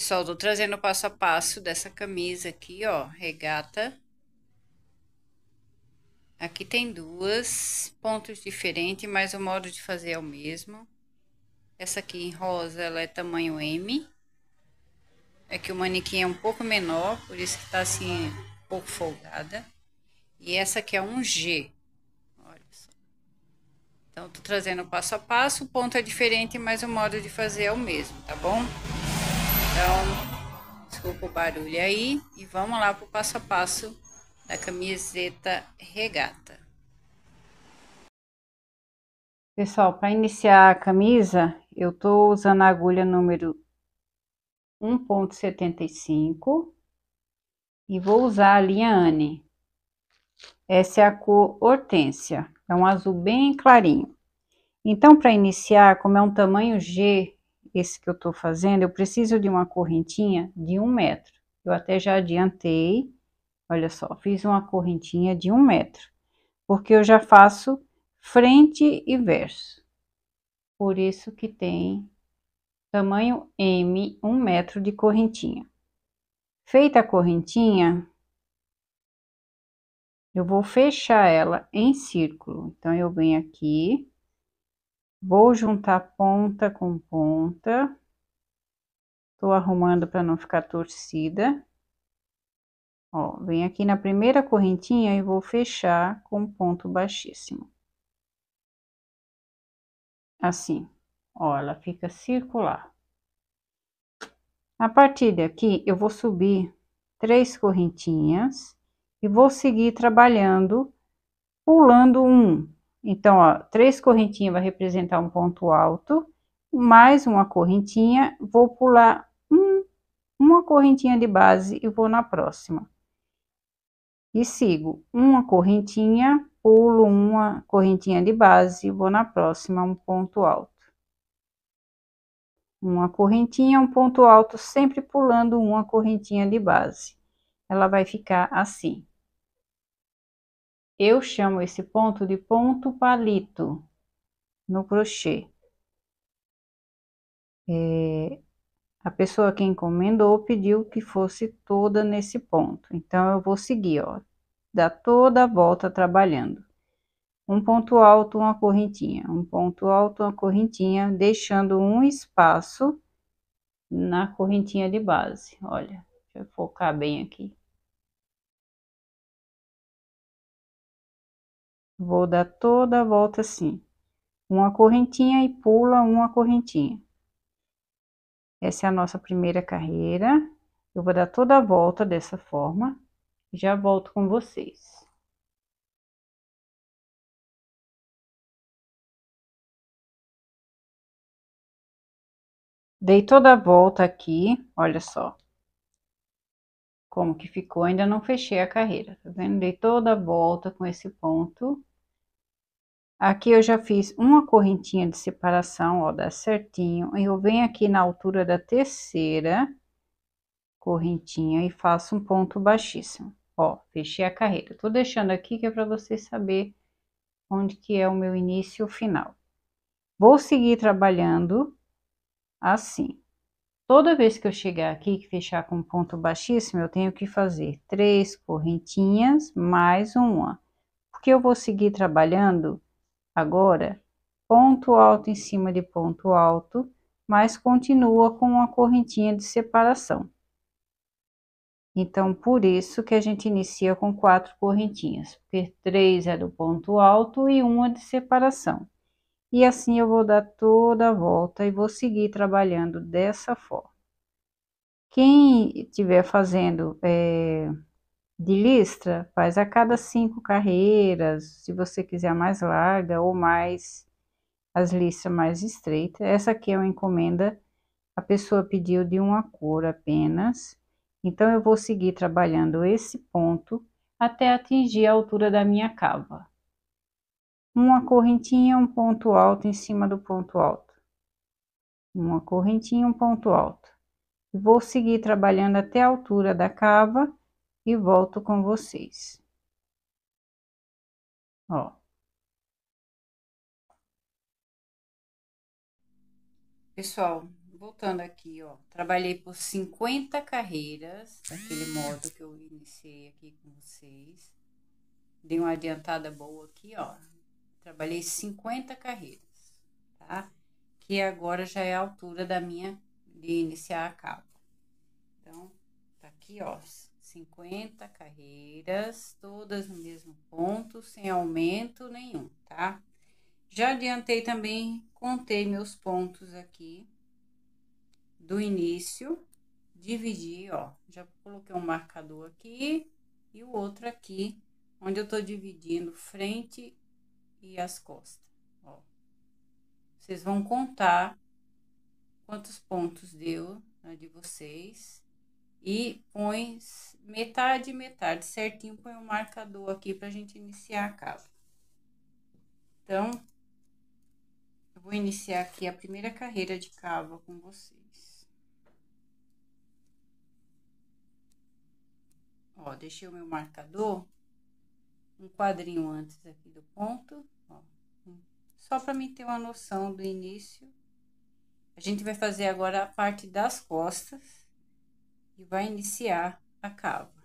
Pessoal, tô trazendo o passo a passo dessa camisa aqui, ó, regata. Aqui tem duas, pontos diferentes, mas o modo de fazer é o mesmo. Essa aqui em rosa, ela é tamanho M. É que o manequim é um pouco menor, por isso que tá assim, um pouco folgada. E essa aqui é um G. Olha só. Então, tô trazendo passo a passo, o ponto é diferente, mas o modo de fazer é o mesmo, tá bom? Então, desculpa o barulho aí e vamos lá para o passo a passo da camiseta regata. Pessoal, para iniciar a camisa, eu estou usando a agulha número 1.75 e vou usar a linha Anne. Essa é a cor hortência, é um azul bem clarinho. Então, para iniciar, como é um tamanho G, esse que eu estou fazendo, eu preciso de uma correntinha de um metro. Eu até já adiantei, olha só, fiz uma correntinha de um metro, porque eu já faço frente e verso. Por isso que tem tamanho M, um metro de correntinha. Feita a correntinha, eu vou fechar ela em círculo. Então, eu venho aqui, Vou juntar ponta com ponta. Tô arrumando para não ficar torcida. Ó, vem aqui na primeira correntinha e vou fechar com ponto baixíssimo. Assim, ó, ela fica circular. A partir daqui, eu vou subir três correntinhas e vou seguir trabalhando, pulando um, então, ó, três correntinhas vai representar um ponto alto, mais uma correntinha, vou pular um, uma correntinha de base e vou na próxima. E sigo uma correntinha, pulo uma correntinha de base e vou na próxima, um ponto alto. Uma correntinha, um ponto alto, sempre pulando uma correntinha de base. Ela vai ficar assim. Eu chamo esse ponto de ponto palito no crochê. É, a pessoa que encomendou pediu que fosse toda nesse ponto. Então, eu vou seguir, ó. Dá toda a volta trabalhando. Um ponto alto, uma correntinha. Um ponto alto, uma correntinha, deixando um espaço na correntinha de base. Olha, deixa eu focar bem aqui. Vou dar toda a volta assim. Uma correntinha e pula uma correntinha. Essa é a nossa primeira carreira. Eu vou dar toda a volta dessa forma. Já volto com vocês. Dei toda a volta aqui, olha só. Como que ficou, ainda não fechei a carreira, tá vendo? Dei toda a volta com esse ponto. Aqui eu já fiz uma correntinha de separação, ó, dá certinho. Eu venho aqui na altura da terceira correntinha e faço um ponto baixíssimo. Ó, fechei a carreira. Tô deixando aqui que é para vocês saber onde que é o meu início e o final. Vou seguir trabalhando assim. Toda vez que eu chegar aqui, que fechar com ponto baixíssimo, eu tenho que fazer três correntinhas mais uma. Porque eu vou seguir trabalhando Agora, ponto alto em cima de ponto alto, mas continua com uma correntinha de separação. Então, por isso que a gente inicia com quatro correntinhas, porque três é do ponto alto e uma de separação. E assim eu vou dar toda a volta e vou seguir trabalhando dessa forma. Quem estiver fazendo é, de listra, faz a cada cinco carreiras, se você quiser mais larga ou mais as listras mais estreitas. Essa aqui é uma encomenda, a pessoa pediu de uma cor apenas. Então, eu vou seguir trabalhando esse ponto até atingir a altura da minha cava. Uma correntinha, um ponto alto em cima do ponto alto. Uma correntinha, um ponto alto. Vou seguir trabalhando até a altura da cava e volto com vocês. Ó. Pessoal, voltando aqui, ó, trabalhei por 50 carreiras, daquele modo que eu iniciei aqui com vocês. Dei uma adiantada boa aqui, ó. Trabalhei 50 carreiras, tá? Que agora já é a altura da minha de iniciar a capa. Então, tá aqui, ó, 50 carreiras, todas no mesmo ponto, sem aumento nenhum, tá? Já adiantei também, contei meus pontos aqui do início, dividi, ó, já coloquei um marcador aqui e o outro aqui, onde eu tô dividindo frente e as costas, ó. Vocês vão contar quantos pontos deu na né, de vocês e põe metade, metade certinho, põe um marcador aqui pra gente iniciar a cava. Então, eu vou iniciar aqui a primeira carreira de cava com vocês. Ó, deixei o meu marcador um quadrinho antes aqui do ponto, ó. Só para mim ter uma noção do início. A gente vai fazer agora a parte das costas e vai iniciar a cava.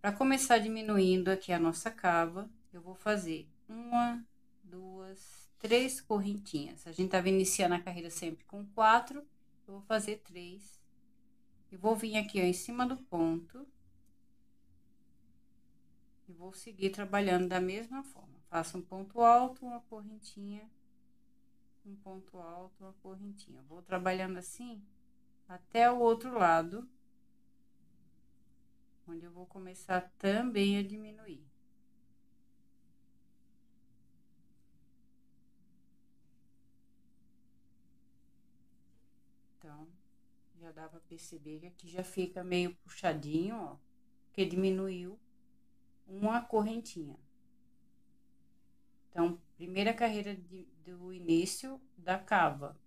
Para começar diminuindo aqui a nossa cava, eu vou fazer uma, duas, três correntinhas. A gente estava iniciando a carreira sempre com quatro, eu vou fazer três. E vou vir aqui ó, em cima do ponto. E vou seguir trabalhando da mesma forma. Faço um ponto alto, uma correntinha, um ponto alto, uma correntinha. Vou trabalhando assim até o outro lado, onde eu vou começar também a diminuir. Então, já dá para perceber que aqui já fica meio puxadinho, ó, que diminuiu uma correntinha. Então, primeira carreira de, do início da cava.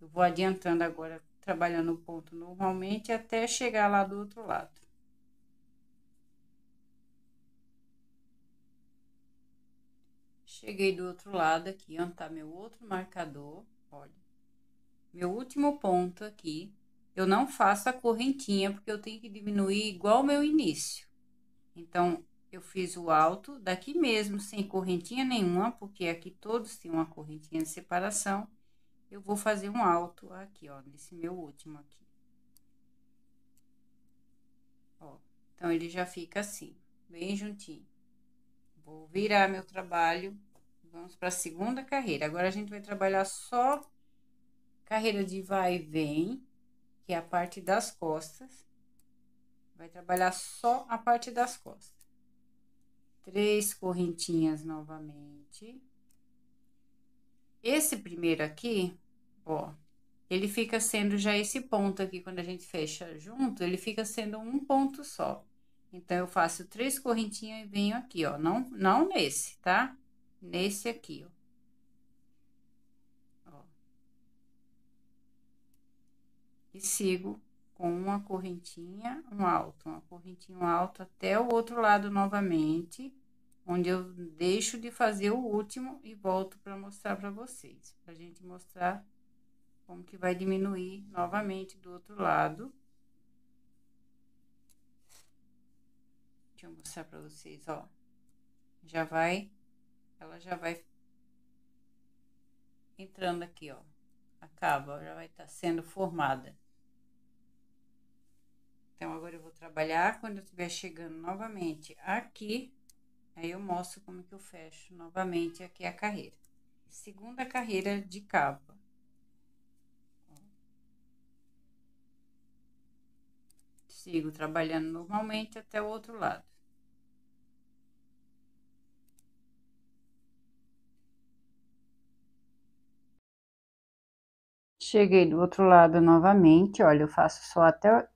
Eu vou adiantando agora trabalhando o ponto normalmente até chegar lá do outro lado. Cheguei do outro lado aqui, onde tá meu outro marcador, olha. Meu último ponto aqui, eu não faço a correntinha, porque eu tenho que diminuir igual o meu início. Então, eu fiz o alto daqui mesmo, sem correntinha nenhuma, porque aqui todos têm uma correntinha de separação eu vou fazer um alto aqui, ó, nesse meu último aqui. Ó, então, ele já fica assim, bem juntinho. Vou virar meu trabalho, vamos para a segunda carreira. Agora, a gente vai trabalhar só carreira de vai e vem, que é a parte das costas. Vai trabalhar só a parte das costas. Três correntinhas novamente. Esse primeiro aqui, ó, ele fica sendo já esse ponto aqui, quando a gente fecha junto, ele fica sendo um ponto só. Então, eu faço três correntinhas e venho aqui, ó, não, não nesse, tá? Nesse aqui, ó. e sigo com uma correntinha, um alto, uma correntinha, um alto até o outro lado novamente onde eu deixo de fazer o último e volto para mostrar para vocês, para a gente mostrar como que vai diminuir novamente do outro lado. Deixa eu mostrar para vocês, ó. Já vai, ela já vai entrando aqui, ó. Acaba, já vai estar tá sendo formada. Então, agora eu vou trabalhar quando eu estiver chegando novamente aqui Aí eu mostro como que eu fecho novamente aqui a carreira. Segunda carreira de capa. Sigo trabalhando normalmente até o outro lado. Cheguei do outro lado novamente, olha, eu faço só até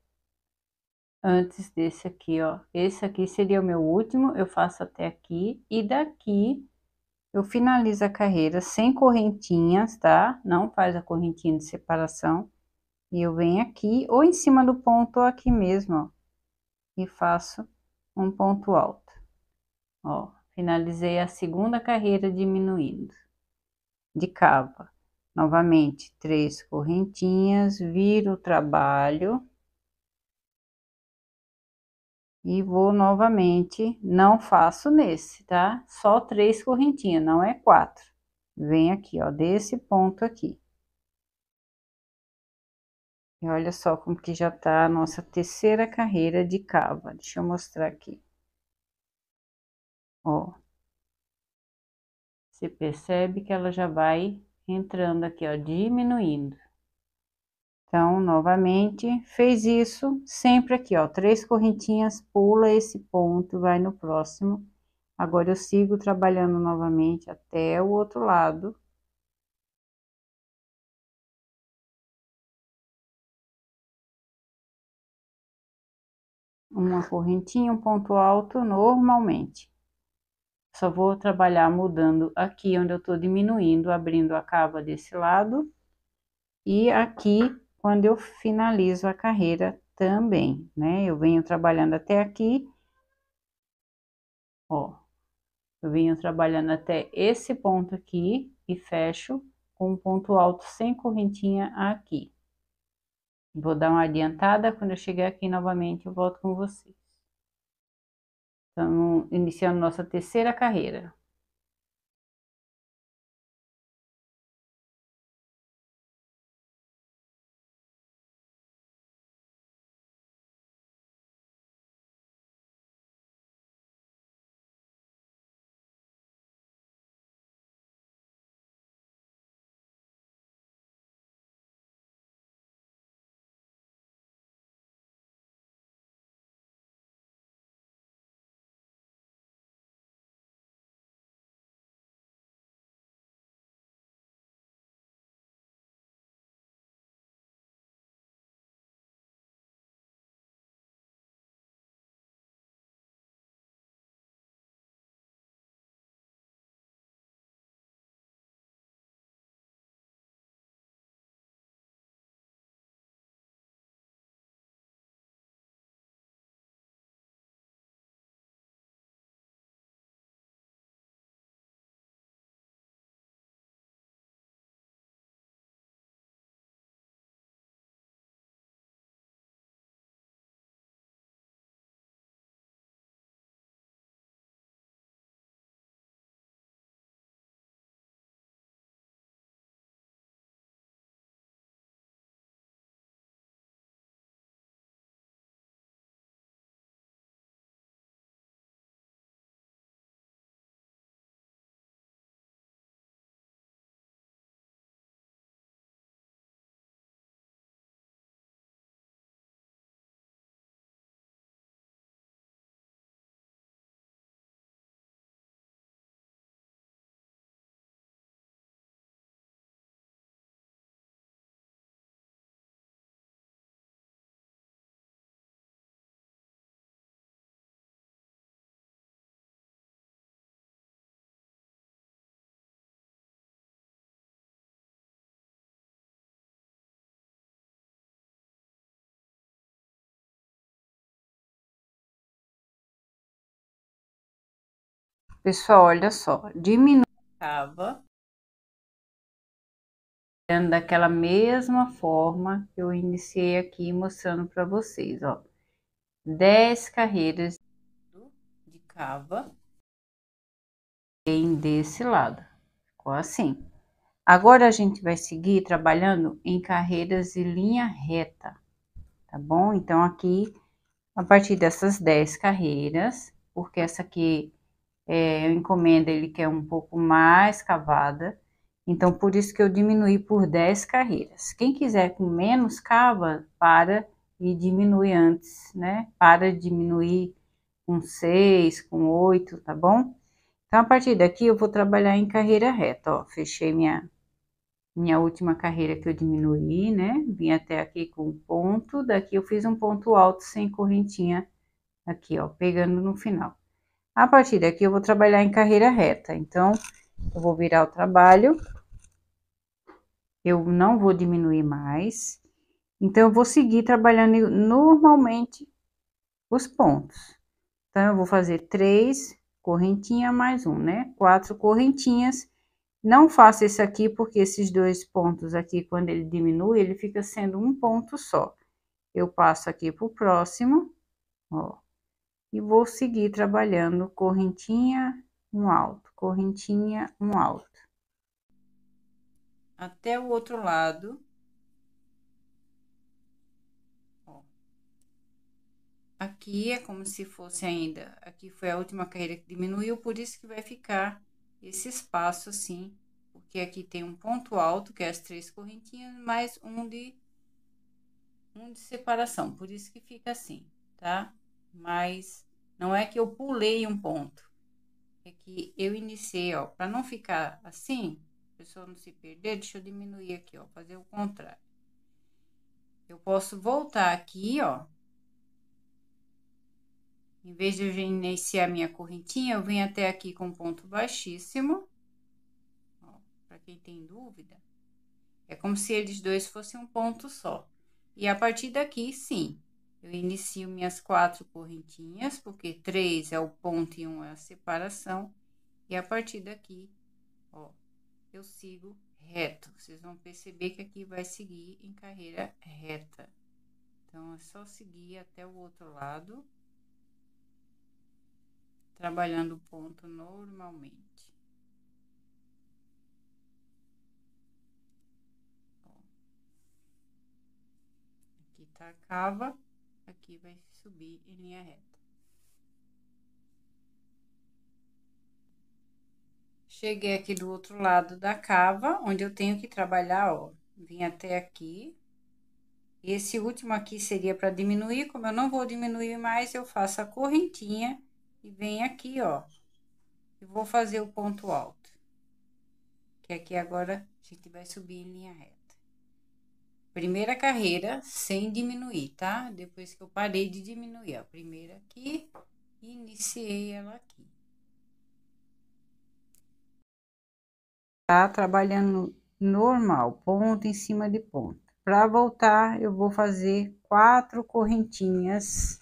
antes desse aqui, ó. Esse aqui seria o meu último, eu faço até aqui, e daqui eu finalizo a carreira sem correntinhas, tá? Não faz a correntinha de separação. E eu venho aqui, ou em cima do ponto, ou aqui mesmo, ó, e faço um ponto alto. Ó, finalizei a segunda carreira diminuindo de cava. Novamente, três correntinhas, viro o trabalho e vou novamente, não faço nesse, tá? Só três correntinhas, não é quatro. Vem aqui, ó, desse ponto aqui. E olha só como que já tá a nossa terceira carreira de cava. Deixa eu mostrar aqui. Ó. Você percebe que ela já vai entrando aqui, ó, diminuindo. Então, novamente, fez isso, sempre aqui, ó, três correntinhas, pula esse ponto, vai no próximo. Agora, eu sigo trabalhando novamente até o outro lado. Uma correntinha, um ponto alto, normalmente. Só vou trabalhar mudando aqui, onde eu tô diminuindo, abrindo a cava desse lado. E aqui quando eu finalizo a carreira também, né? Eu venho trabalhando até aqui, ó, eu venho trabalhando até esse ponto aqui e fecho com um ponto alto sem correntinha aqui. Vou dar uma adiantada, quando eu chegar aqui novamente eu volto com vocês. Então, iniciando nossa terceira carreira. Pessoal, olha só, diminui dando daquela mesma forma que eu iniciei aqui mostrando para vocês, ó. 10 carreiras de cava em desse lado. Ficou assim. Agora a gente vai seguir trabalhando em carreiras de linha reta, tá bom? Então aqui a partir dessas 10 carreiras, porque essa aqui é, eu encomenda ele que é um pouco mais cavada, então por isso que eu diminui por 10 carreiras. Quem quiser com menos cava, para e diminui antes, né? Para diminuir com 6, com 8, tá bom? Então a partir daqui eu vou trabalhar em carreira reta, ó, fechei minha minha última carreira que eu diminuí, né? Vim até aqui com ponto, daqui eu fiz um ponto alto sem correntinha aqui, ó, pegando no final. A partir daqui, eu vou trabalhar em carreira reta. Então, eu vou virar o trabalho. Eu não vou diminuir mais. Então, eu vou seguir trabalhando normalmente os pontos. Então, eu vou fazer três correntinhas mais um, né? Quatro correntinhas. Não faço esse aqui, porque esses dois pontos aqui, quando ele diminui, ele fica sendo um ponto só. Eu passo aqui pro próximo, ó e vou seguir trabalhando correntinha, um alto, correntinha, um alto. Até o outro lado. Ó. Aqui é como se fosse ainda, aqui foi a última carreira que diminuiu, por isso que vai ficar esse espaço assim, porque aqui tem um ponto alto, que é as três correntinhas, mais um de, um de separação, por isso que fica assim, tá? mas não é que eu pulei um ponto. É que eu iniciei, ó, para não ficar assim, a pessoa não se perder, deixa eu diminuir aqui, ó, fazer o contrário. Eu posso voltar aqui, ó. Em vez de eu iniciar minha correntinha, eu venho até aqui com ponto baixíssimo. Para quem tem dúvida, é como se eles dois fossem um ponto só. E a partir daqui, sim, eu inicio minhas quatro correntinhas, porque três é o ponto e um é a separação. E a partir daqui, ó, eu sigo reto. Vocês vão perceber que aqui vai seguir em carreira reta. Então, é só seguir até o outro lado, trabalhando o ponto normalmente. Ó. Aqui tá a cava aqui vai subir em linha reta. Cheguei aqui do outro lado da cava, onde eu tenho que trabalhar, ó. Vim até aqui. Esse último aqui seria para diminuir, como eu não vou diminuir mais, eu faço a correntinha e venho aqui, ó. E vou fazer o ponto alto. Que aqui agora a gente vai subir em linha reta. Primeira carreira sem diminuir, tá? Depois que eu parei de diminuir, a Primeira aqui, iniciei ela aqui. Tá trabalhando normal, ponto em cima de ponto. Para voltar, eu vou fazer quatro correntinhas,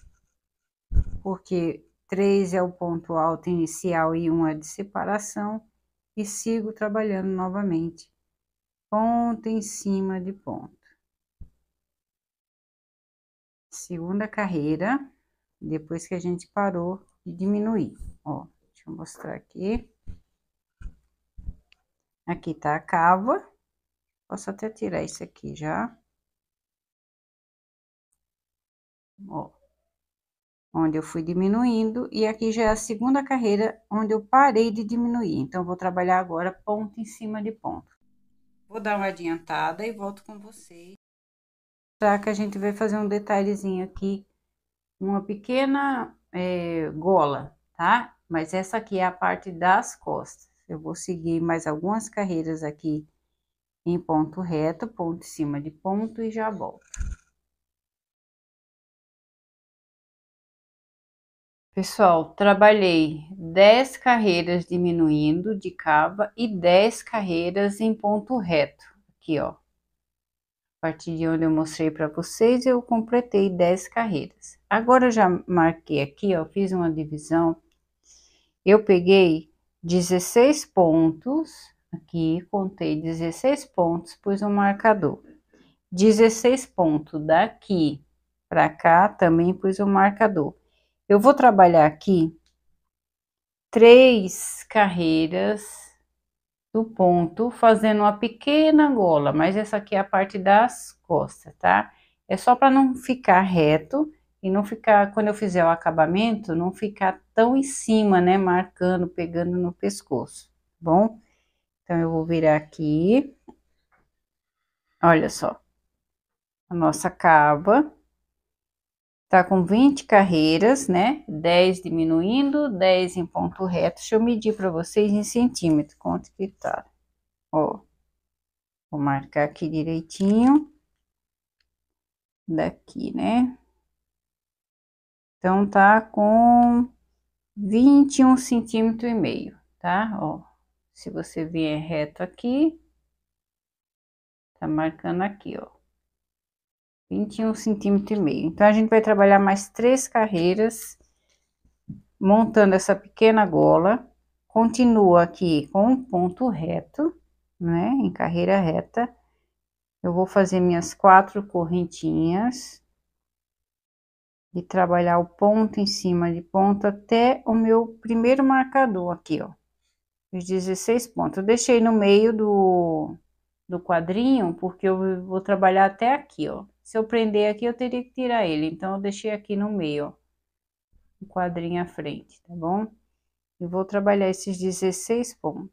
porque três é o ponto alto inicial e um é de separação, e sigo trabalhando novamente, ponto em cima de ponto. segunda carreira, depois que a gente parou de diminuir, ó. Deixa eu mostrar aqui. Aqui tá a cava. Posso até tirar isso aqui já. Ó. Onde eu fui diminuindo. E aqui já é a segunda carreira onde eu parei de diminuir. Então, vou trabalhar agora ponto em cima de ponto. Vou dar uma adiantada e volto com vocês já que a gente vai fazer um detalhezinho aqui, uma pequena é, gola, tá? Mas essa aqui é a parte das costas. Eu vou seguir mais algumas carreiras aqui em ponto reto, ponto em cima de ponto e já volto. Pessoal, trabalhei 10 carreiras diminuindo de cava e 10 carreiras em ponto reto, aqui ó, a partir de onde eu mostrei para vocês, eu completei 10 carreiras. Agora, eu já marquei aqui, ó, fiz uma divisão. Eu peguei 16 pontos, aqui, contei 16 pontos, pus um marcador. 16 pontos daqui para cá, também pus um marcador. Eu vou trabalhar aqui três carreiras do ponto, fazendo uma pequena gola, mas essa aqui é a parte das costas, tá? É só para não ficar reto e não ficar, quando eu fizer o acabamento, não ficar tão em cima, né? Marcando, pegando no pescoço, tá bom? Então, eu vou virar aqui. Olha só. A nossa cava. Tá com 20 carreiras, né? 10 diminuindo, 10 em ponto reto. Deixa eu medir para vocês em centímetro, quanto que tá. Ó, vou marcar aqui direitinho. Daqui, né? Então, tá com 21 centímetro e meio, tá? Ó, se você vier reto aqui, tá marcando aqui, ó. 21 centímetro e meio. Então, a gente vai trabalhar mais três carreiras, montando essa pequena gola. Continua aqui com um ponto reto, né, em carreira reta. Eu vou fazer minhas quatro correntinhas. E trabalhar o ponto em cima de ponto até o meu primeiro marcador aqui, ó. Os 16 pontos. Eu deixei no meio do, do quadrinho, porque eu vou trabalhar até aqui, ó. Se eu prender aqui, eu teria que tirar ele, então eu deixei aqui no meio, ó. O quadrinho à frente, tá bom? E vou trabalhar esses 16 pontos.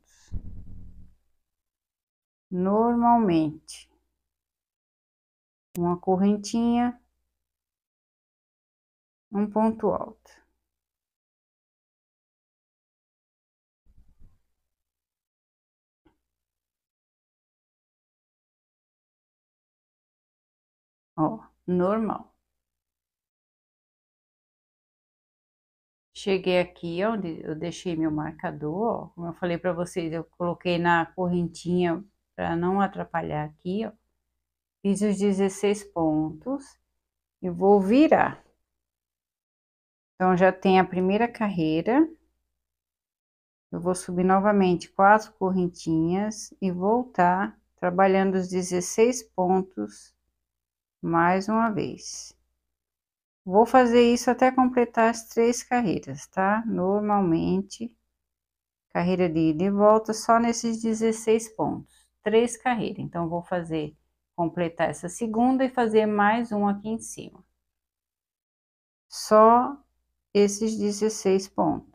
Normalmente. Uma correntinha. Um ponto alto. Ó, normal. Cheguei aqui onde eu deixei meu marcador, ó. Como eu falei para vocês, eu coloquei na correntinha para não atrapalhar aqui, ó. Fiz os 16 pontos e vou virar. Então, já tem a primeira carreira. Eu vou subir novamente quatro correntinhas e voltar trabalhando os 16 pontos mais uma vez. Vou fazer isso até completar as três carreiras, tá? Normalmente, carreira de ida e volta só nesses 16 pontos, três carreiras. Então, vou fazer, completar essa segunda e fazer mais um aqui em cima. Só esses 16 pontos.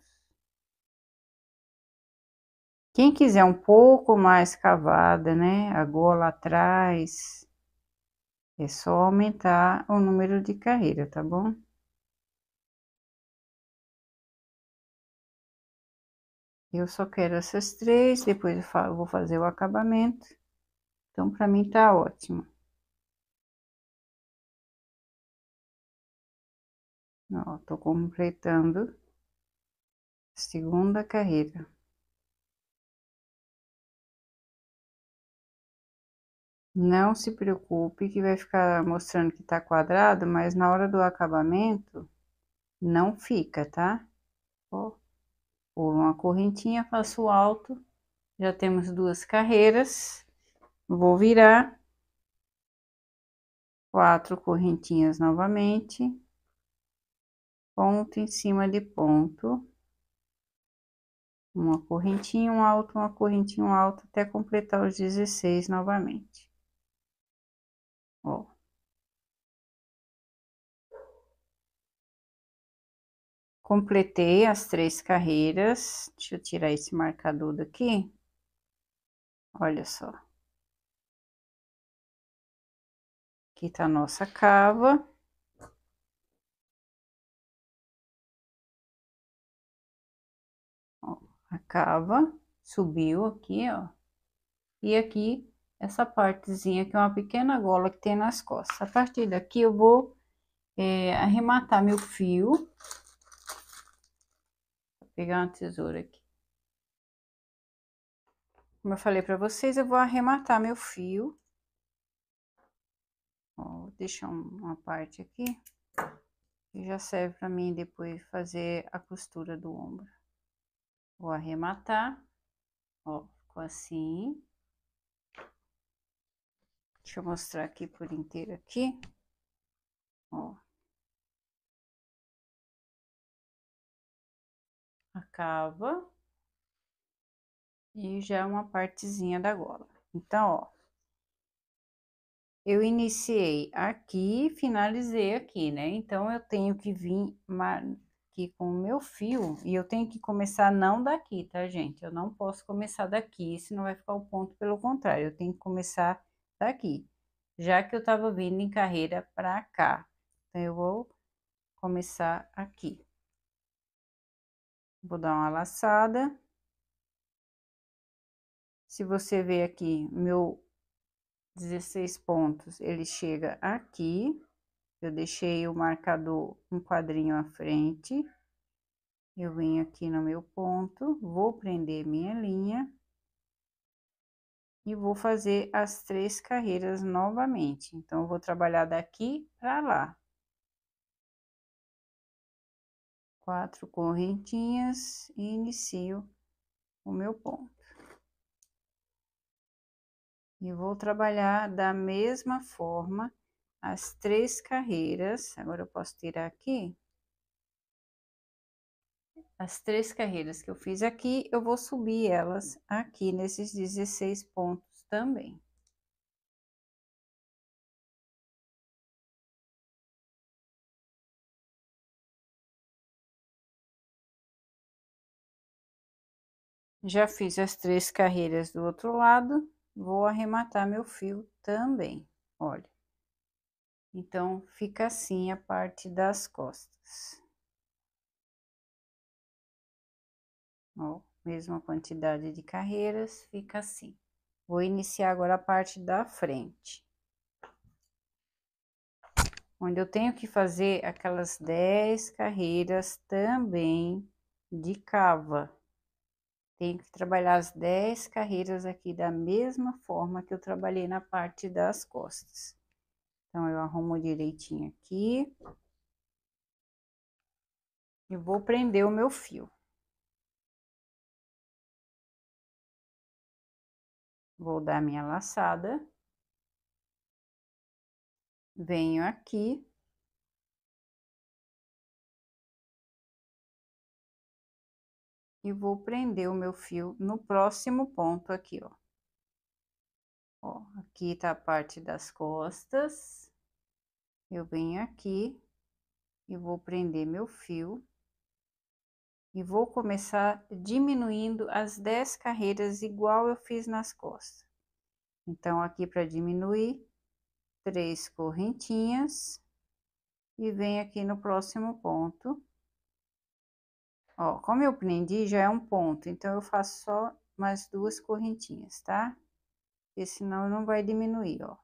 Quem quiser um pouco mais cavada, né? A gola atrás, é só aumentar o número de carreira, tá bom? Eu só quero essas três, depois eu vou fazer o acabamento. Então, para mim tá ótimo. Ó, tô completando segunda carreira. Não se preocupe que vai ficar mostrando que tá quadrado, mas na hora do acabamento, não fica, tá? Ó, pulo uma correntinha, faço alto, já temos duas carreiras, vou virar, quatro correntinhas novamente, ponto em cima de ponto, uma correntinha, um alto, uma correntinha, um alto, até completar os 16 novamente. Ó. Completei as três carreiras. Deixa eu tirar esse marcador daqui. Olha só. Aqui tá a nossa cava. Ó, a cava subiu aqui, ó. E aqui essa partezinha que é uma pequena gola que tem nas costas. A partir daqui eu vou é, arrematar meu fio. Vou pegar uma tesoura aqui. Como eu falei para vocês, eu vou arrematar meu fio. Vou deixar uma parte aqui. E já serve para mim depois fazer a costura do ombro. Vou arrematar. Ó, ficou assim. Deixa eu mostrar aqui por inteiro aqui. Ó. Acaba. E já é uma partezinha da gola. Então, ó. Eu iniciei aqui, finalizei aqui, né? Então, eu tenho que vir aqui com o meu fio e eu tenho que começar não daqui, tá, gente? Eu não posso começar daqui, senão vai ficar o ponto pelo contrário. Eu tenho que começar daqui, já que eu estava vindo em carreira para cá. Então, eu vou começar aqui. Vou dar uma laçada. Se você ver aqui, meu 16 pontos, ele chega aqui. Eu deixei o marcador um quadrinho à frente. Eu venho aqui no meu ponto, vou prender minha linha e vou fazer as três carreiras novamente. Então, eu vou trabalhar daqui para lá. Quatro correntinhas e inicio o meu ponto. E vou trabalhar da mesma forma as três carreiras. Agora, eu posso tirar aqui as três carreiras que eu fiz aqui, eu vou subir elas aqui nesses 16 pontos também. Já fiz as três carreiras do outro lado, vou arrematar meu fio também, olha. Então, fica assim a parte das costas. Ó, mesma quantidade de carreiras, fica assim. Vou iniciar agora a parte da frente. Onde eu tenho que fazer aquelas 10 carreiras também de cava. Tenho que trabalhar as 10 carreiras aqui da mesma forma que eu trabalhei na parte das costas. Então, eu arrumo direitinho aqui. E vou prender o meu fio. Vou dar minha laçada. Venho aqui. E vou prender o meu fio no próximo ponto aqui, ó. Ó, aqui tá a parte das costas. Eu venho aqui e vou prender meu fio e vou começar diminuindo as 10 carreiras igual eu fiz nas costas. Então, aqui para diminuir, três correntinhas e vem aqui no próximo ponto. Ó, como eu prendi, já é um ponto, então eu faço só mais duas correntinhas, tá? Porque senão não vai diminuir, ó.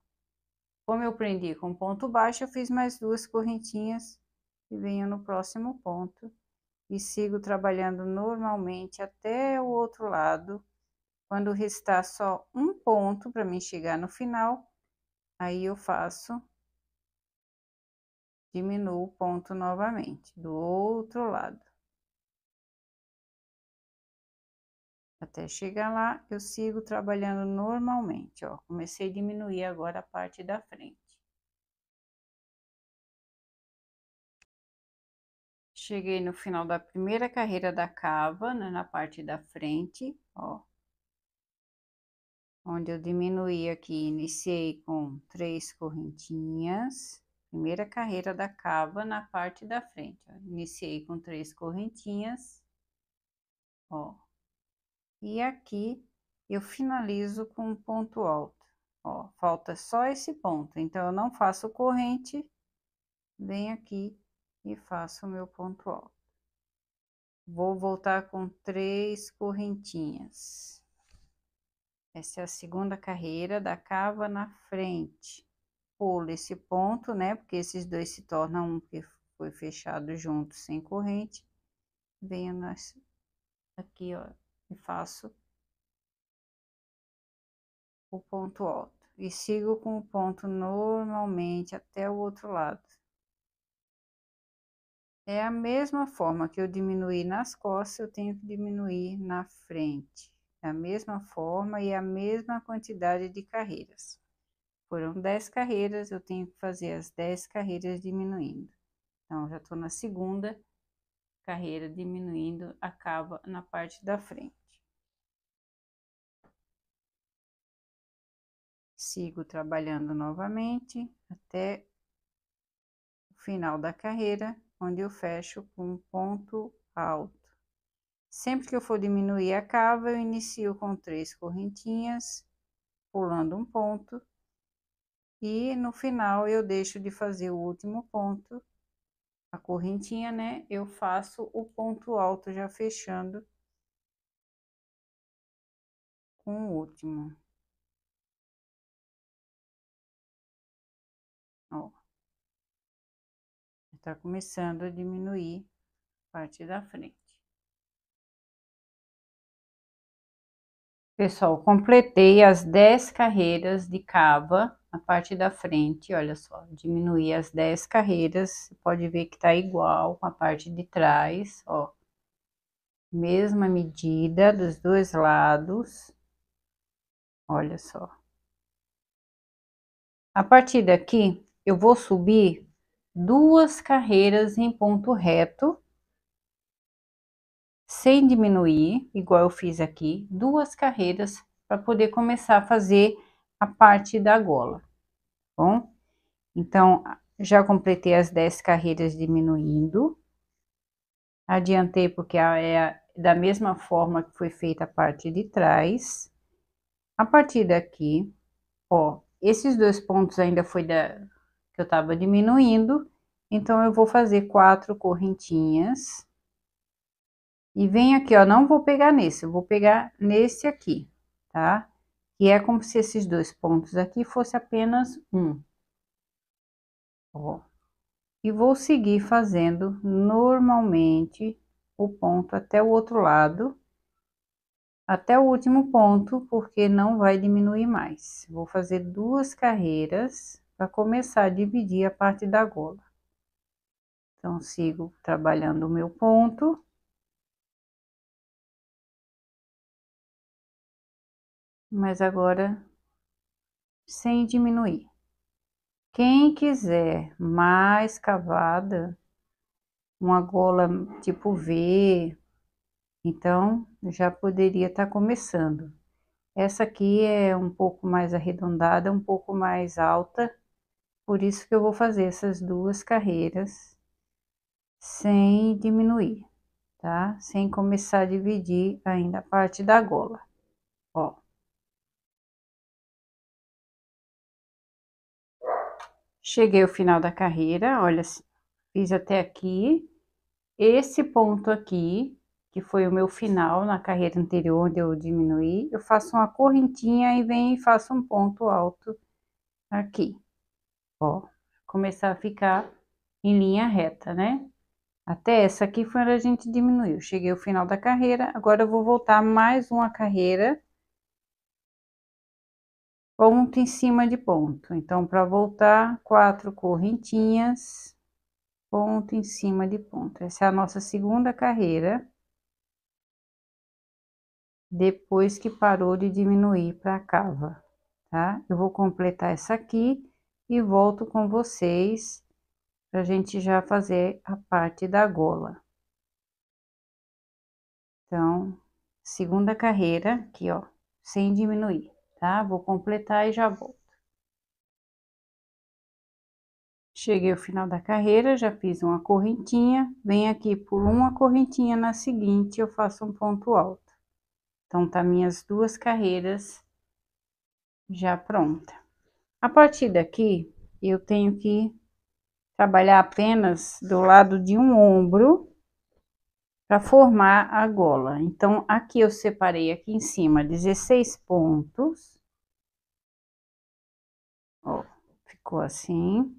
Como eu prendi com ponto baixo, eu fiz mais duas correntinhas e venho no próximo ponto e sigo trabalhando normalmente até o outro lado. Quando restar só um ponto para mim chegar no final, aí eu faço, diminuo o ponto novamente do outro lado. Até chegar lá, eu sigo trabalhando normalmente, ó. Comecei a diminuir agora a parte da frente. Cheguei no final da primeira carreira da cava, né, na parte da frente, ó. Onde eu diminuí aqui, iniciei com três correntinhas. Primeira carreira da cava na parte da frente, ó. Iniciei com três correntinhas, ó. E aqui eu finalizo com um ponto alto, ó. Falta só esse ponto, então eu não faço corrente, vem aqui e faço o meu ponto alto. Vou voltar com três correntinhas. Essa é a segunda carreira da cava na frente. Pulo esse ponto, né? Porque esses dois se tornam um que foi fechado junto sem corrente. Venho nas... aqui, ó, e faço o ponto alto. E sigo com o ponto normalmente até o outro lado. É a mesma forma que eu diminuí nas costas, eu tenho que diminuir na frente. Da é mesma forma e a mesma quantidade de carreiras. Foram 10 carreiras, eu tenho que fazer as 10 carreiras diminuindo. Então, já estou na segunda carreira diminuindo, acaba na parte da frente. Sigo trabalhando novamente até o final da carreira onde eu fecho com um ponto alto. Sempre que eu for diminuir a cava, eu inicio com três correntinhas, pulando um ponto, e no final eu deixo de fazer o último ponto, a correntinha, né? Eu faço o ponto alto já fechando com o último. Está começando a diminuir a parte da frente. Pessoal, completei as 10 carreiras de cava na parte da frente, olha só, diminuí as 10 carreiras, você pode ver que tá igual com a parte de trás, ó. Mesma medida dos dois lados, olha só. A partir daqui, eu vou subir duas carreiras em ponto reto, sem diminuir, igual eu fiz aqui, duas carreiras para poder começar a fazer a parte da gola, tá bom? Então, já completei as 10 carreiras diminuindo, adiantei porque é da mesma forma que foi feita a parte de trás. A partir daqui, ó, esses dois pontos ainda foi da, que eu estava diminuindo. Então, eu vou fazer quatro correntinhas. E vem aqui, ó, não vou pegar nesse, eu vou pegar nesse aqui, tá? Que é como se esses dois pontos aqui fosse apenas um. Ó. E vou seguir fazendo normalmente o ponto até o outro lado. Até o último ponto, porque não vai diminuir mais. Vou fazer duas carreiras para começar a dividir a parte da gola. Então, sigo trabalhando o meu ponto. Mas agora, sem diminuir. Quem quiser mais cavada, uma gola tipo V, então já poderia estar tá começando. Essa aqui é um pouco mais arredondada, um pouco mais alta, por isso que eu vou fazer essas duas carreiras sem diminuir, tá? Sem começar a dividir ainda a parte da gola, ó. Cheguei ao final da carreira, olha, fiz até aqui. Esse ponto aqui, que foi o meu final na carreira anterior, onde eu diminuí, eu faço uma correntinha e venho e faço um ponto alto aqui. Ó, começar a ficar em linha reta, né? Até essa aqui foi onde a gente diminuiu. Cheguei ao final da carreira, agora eu vou voltar mais uma carreira. Ponto em cima de ponto. Então, para voltar, quatro correntinhas, ponto em cima de ponto. Essa é a nossa segunda carreira. Depois que parou de diminuir para a cava, tá? Eu vou completar essa aqui e volto com vocês para a gente já fazer a parte da gola. Então, segunda carreira aqui, ó, sem diminuir, tá? Vou completar e já volto. Cheguei ao final da carreira, já fiz uma correntinha, venho aqui, por uma correntinha, na seguinte eu faço um ponto alto. Então, tá minhas duas carreiras já pronta. A partir daqui, eu tenho que trabalhar apenas do lado de um ombro para formar a gola. Então, aqui eu separei aqui em cima 16 pontos. Ó, ficou assim.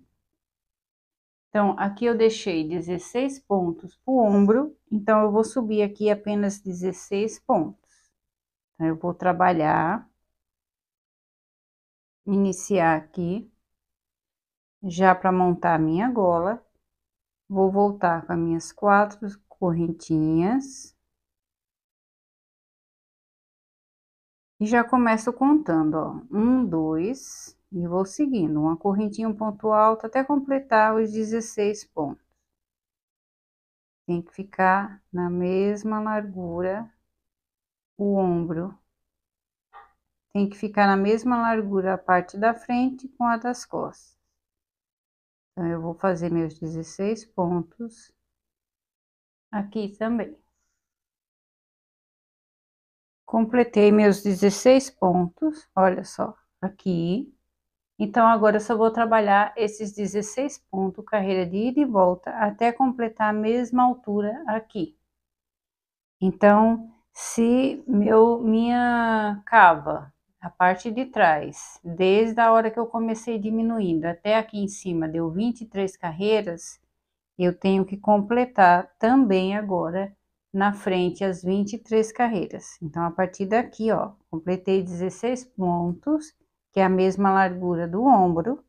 Então, aqui eu deixei 16 pontos pro ombro, então eu vou subir aqui apenas 16 pontos. Então, eu vou trabalhar iniciar aqui, já para montar a minha gola. Vou voltar com as minhas quatro correntinhas. E já começo contando, ó, um, dois, e vou seguindo, uma correntinha, um ponto alto, até completar os 16 pontos. Tem que ficar na mesma largura o ombro tem que ficar na mesma largura a parte da frente com a das costas. Então, eu vou fazer meus 16 pontos aqui também. Completei meus 16 pontos, olha só, aqui. Então, agora eu só vou trabalhar esses 16 pontos, carreira de ida e volta, até completar a mesma altura aqui. Então, se meu, minha cava a parte de trás, desde a hora que eu comecei diminuindo até aqui em cima, deu 23 carreiras, eu tenho que completar também agora na frente as 23 carreiras. Então, a partir daqui, ó, completei 16 pontos, que é a mesma largura do ombro,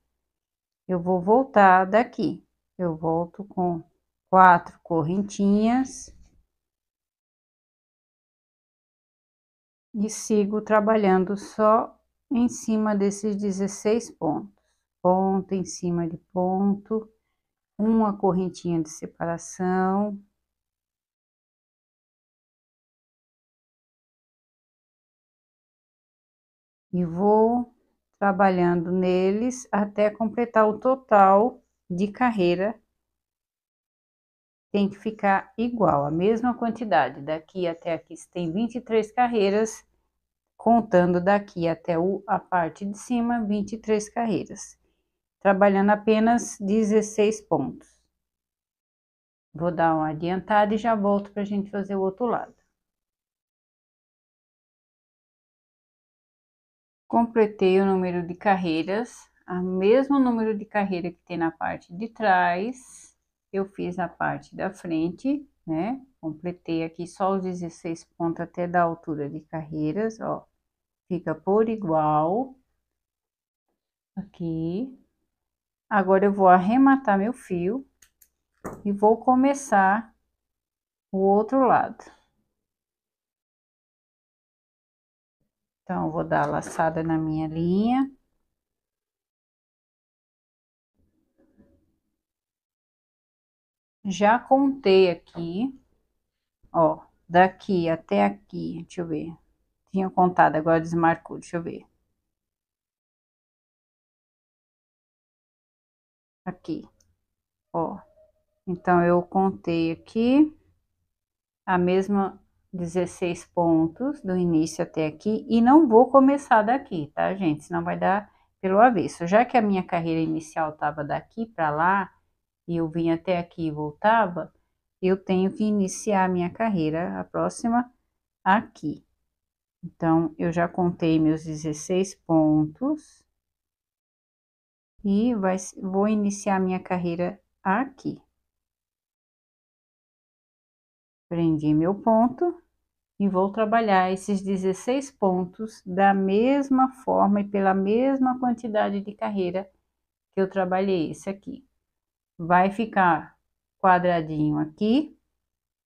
eu vou voltar daqui. Eu volto com quatro correntinhas e sigo trabalhando só em cima desses 16 pontos. Ponto em cima de ponto, uma correntinha de separação. E vou trabalhando neles até completar o total de carreira tem que ficar igual, a mesma quantidade. Daqui até aqui, você tem 23 carreiras, contando daqui até o, a parte de cima, 23 carreiras. Trabalhando apenas 16 pontos. Vou dar uma adiantada e já volto para a gente fazer o outro lado. Completei o número de carreiras, o mesmo número de carreira que tem na parte de trás eu fiz a parte da frente, né? Completei aqui só os 16 pontos até da altura de carreiras, ó. Fica por igual. Aqui. Agora, eu vou arrematar meu fio e vou começar o outro lado. Então, vou dar a laçada na minha linha. já contei aqui, ó, daqui até aqui, deixa eu ver. Tinha contado, agora desmarcou, deixa eu ver. Aqui, ó. Então, eu contei aqui a mesma 16 pontos do início até aqui e não vou começar daqui, tá, gente? Senão vai dar pelo avesso. Já que a minha carreira inicial tava daqui para lá, e eu vinha até aqui e voltava, eu tenho que iniciar minha carreira, a próxima, aqui. Então, eu já contei meus 16 pontos e vai, vou iniciar minha carreira aqui. Prendi meu ponto e vou trabalhar esses 16 pontos da mesma forma e pela mesma quantidade de carreira que eu trabalhei esse aqui vai ficar quadradinho aqui,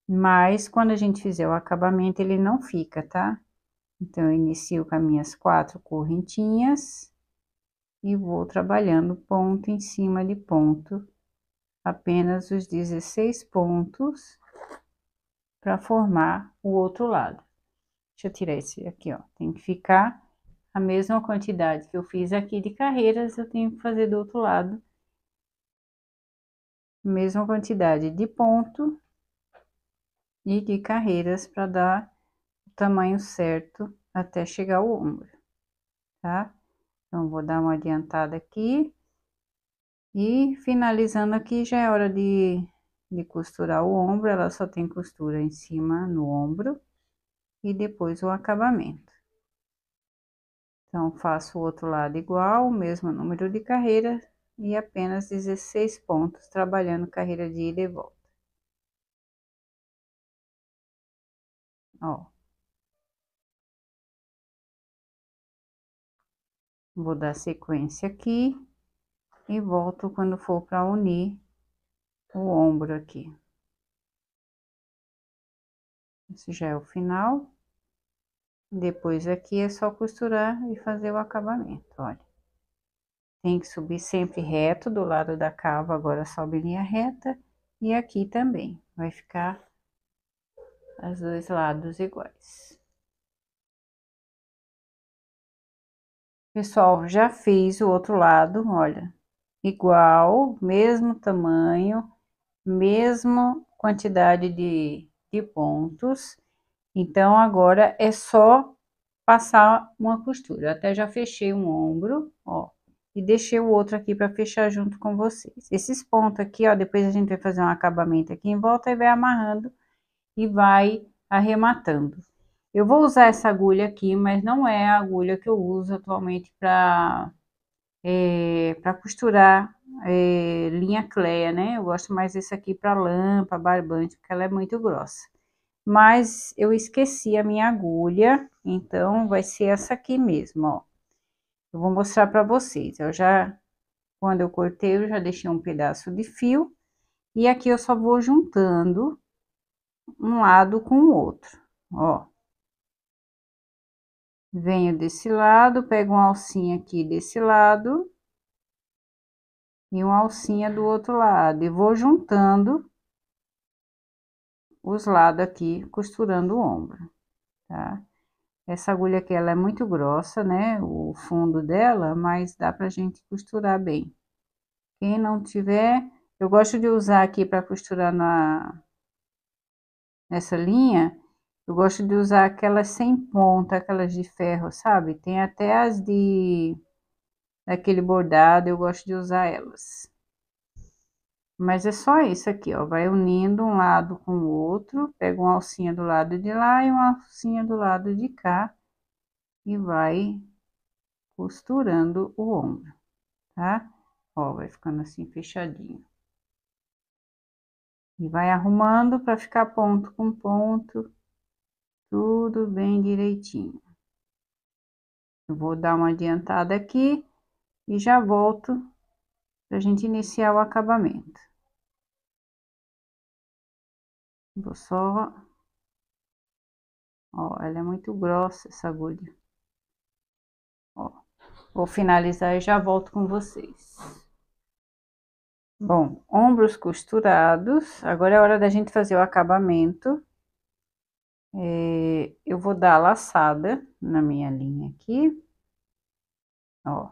mas quando a gente fizer o acabamento, ele não fica, tá? Então, eu inicio com as minhas quatro correntinhas e vou trabalhando ponto em cima de ponto, apenas os 16 pontos para formar o outro lado. Deixa eu tirar esse aqui, ó. Tem que ficar a mesma quantidade que eu fiz aqui de carreiras, eu tenho que fazer do outro lado mesma quantidade de ponto e de carreiras para dar o tamanho certo até chegar ao ombro, tá? Então, vou dar uma adiantada aqui. E finalizando aqui, já é hora de, de costurar o ombro, ela só tem costura em cima no ombro e depois o acabamento. Então, faço o outro lado igual, mesmo número de carreiras, e apenas 16 pontos trabalhando carreira de ida e volta. Ó. Vou dar sequência aqui e volto quando for para unir o ombro aqui. Esse já é o final. Depois aqui é só costurar e fazer o acabamento, olha. Tem que subir sempre reto do lado da cava, agora sobe linha reta. E aqui também, vai ficar os dois lados iguais. Pessoal, já fiz o outro lado, olha, igual, mesmo tamanho, mesmo quantidade de, de pontos. Então, agora é só passar uma costura. até já fechei um ombro, ó e deixei o outro aqui para fechar junto com vocês. Esses pontos aqui, ó, depois a gente vai fazer um acabamento aqui em volta e vai amarrando e vai arrematando. Eu vou usar essa agulha aqui, mas não é a agulha que eu uso atualmente para é, para costurar é, linha cléia, né? Eu gosto mais desse aqui para lã, para barbante, porque ela é muito grossa. Mas eu esqueci a minha agulha, então vai ser essa aqui mesmo, ó. Eu vou mostrar para vocês. Eu já, quando eu cortei, eu já deixei um pedaço de fio. E aqui eu só vou juntando um lado com o outro, ó. Venho desse lado, pego uma alcinha aqui desse lado. E uma alcinha do outro lado. E vou juntando os lados aqui, costurando o ombro, tá? Essa agulha aqui, ela é muito grossa, né? O fundo dela, mas dá pra gente costurar bem. Quem não tiver, eu gosto de usar aqui para costurar na nessa linha, eu gosto de usar aquelas sem ponta, aquelas de ferro, sabe? Tem até as de daquele bordado, eu gosto de usar elas. Mas é só isso aqui, ó. Vai unindo um lado com o outro. Pega uma alcinha do lado de lá e uma alcinha do lado de cá. E vai costurando o ombro, tá? Ó, vai ficando assim fechadinho. E vai arrumando para ficar ponto com ponto. Tudo bem direitinho. Eu vou dar uma adiantada aqui e já volto para a gente iniciar o acabamento. Vou só... Ó, ela é muito grossa, essa agulha. Ó, vou finalizar e já volto com vocês. Bom, ombros costurados. Agora é hora da gente fazer o acabamento. É, eu vou dar a laçada na minha linha aqui. Ó.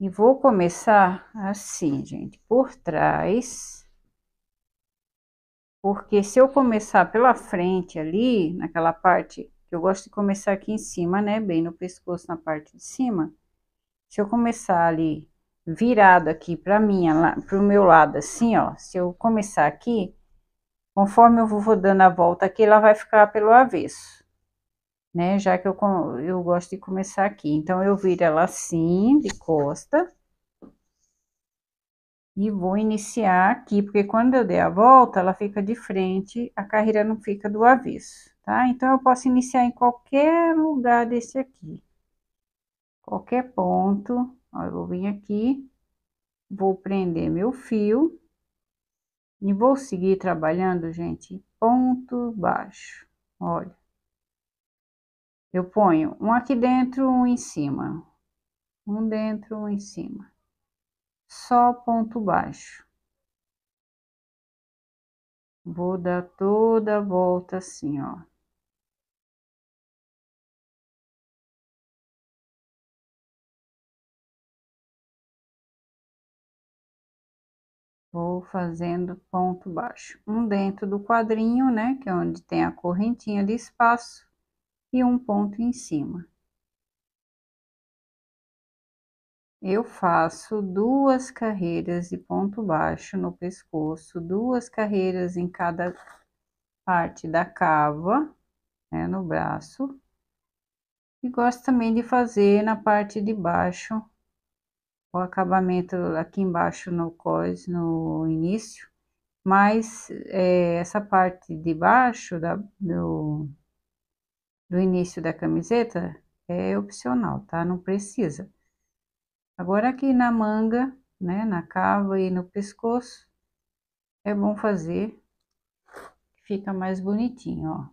E vou começar assim, gente, por trás porque se eu começar pela frente ali, naquela parte, eu gosto de começar aqui em cima, né? Bem no pescoço, na parte de cima. Se eu começar ali virado aqui para minha, para o meu lado assim, ó. Se eu começar aqui, conforme eu vou dando a volta aqui, ela vai ficar pelo avesso, né? Já que eu, eu gosto de começar aqui. Então, eu viro ela assim, de costa. E vou iniciar aqui, porque quando eu der a volta, ela fica de frente, a carreira não fica do avesso, tá? Então, eu posso iniciar em qualquer lugar desse aqui. Qualquer ponto, ó, eu vou vir aqui, vou prender meu fio e vou seguir trabalhando, gente, ponto baixo. Olha, eu ponho um aqui dentro, um em cima, um dentro, um em cima, só ponto baixo. Vou dar toda a volta assim, ó. Vou fazendo ponto baixo, um dentro do quadrinho, né, que é onde tem a correntinha de espaço, e um ponto em cima. eu faço duas carreiras de ponto baixo no pescoço, duas carreiras em cada parte da cava, né, no braço. E gosto também de fazer na parte de baixo, o acabamento aqui embaixo no cós, no início. Mas é, essa parte de baixo da, do, do início da camiseta é opcional, tá? Não precisa. Agora aqui na manga, né, na cava e no pescoço, é bom fazer, fica mais bonitinho, ó.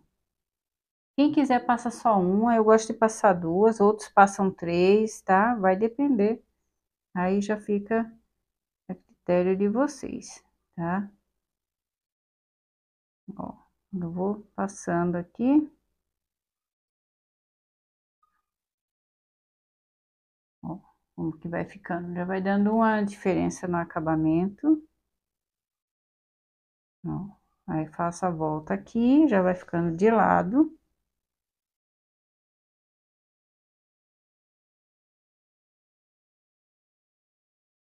Quem quiser passa só uma, eu gosto de passar duas, outros passam três, tá? Vai depender. Aí já fica a critério de vocês, tá? Ó, eu vou passando aqui. como que vai ficando. Já vai dando uma diferença no acabamento. Ó, aí faço a volta aqui, já vai ficando de lado.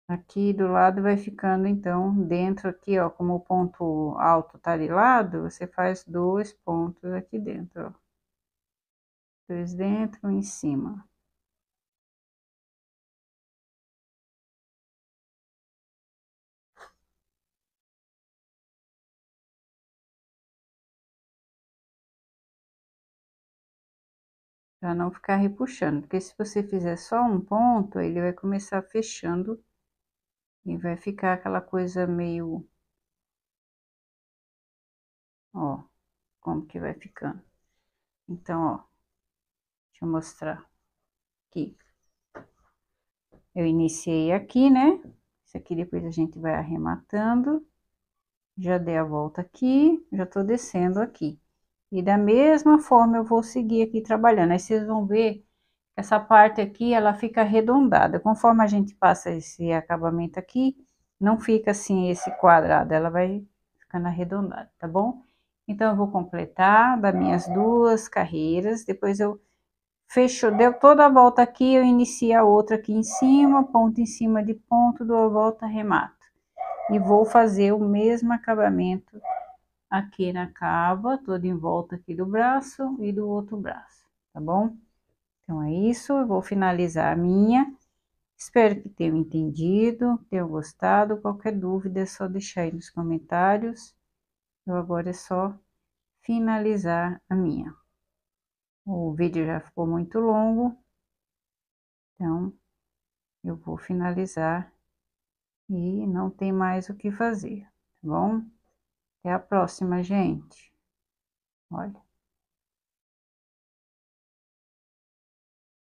Aqui do lado vai ficando, então, dentro aqui, ó, como o ponto alto tá de lado, você faz dois pontos aqui dentro, ó. Dois dentro, um em cima. para não ficar repuxando, porque se você fizer só um ponto, ele vai começar fechando e vai ficar aquela coisa meio, ó, como que vai ficando. Então, ó, deixa eu mostrar aqui. Eu iniciei aqui, né? Isso aqui depois a gente vai arrematando. Já dei a volta aqui, já tô descendo aqui. E da mesma forma eu vou seguir aqui trabalhando. Aí vocês vão ver essa parte aqui, ela fica arredondada. Conforme a gente passa esse acabamento aqui, não fica assim esse quadrado, ela vai ficando arredondada, tá bom? Então eu vou completar das minhas duas carreiras, depois eu fecho, deu toda a volta aqui, eu inicio a outra aqui em cima, ponto em cima de ponto, dou a volta, remato. E vou fazer o mesmo acabamento aqui na cava, toda em volta aqui do braço e do outro braço, tá bom? Então, é isso, eu vou finalizar a minha. Espero que tenham entendido, tenham gostado. Qualquer dúvida é só deixar aí nos comentários. Eu agora é só finalizar a minha. O vídeo já ficou muito longo, então eu vou finalizar e não tem mais o que fazer, tá bom? Até a próxima, gente. Olha.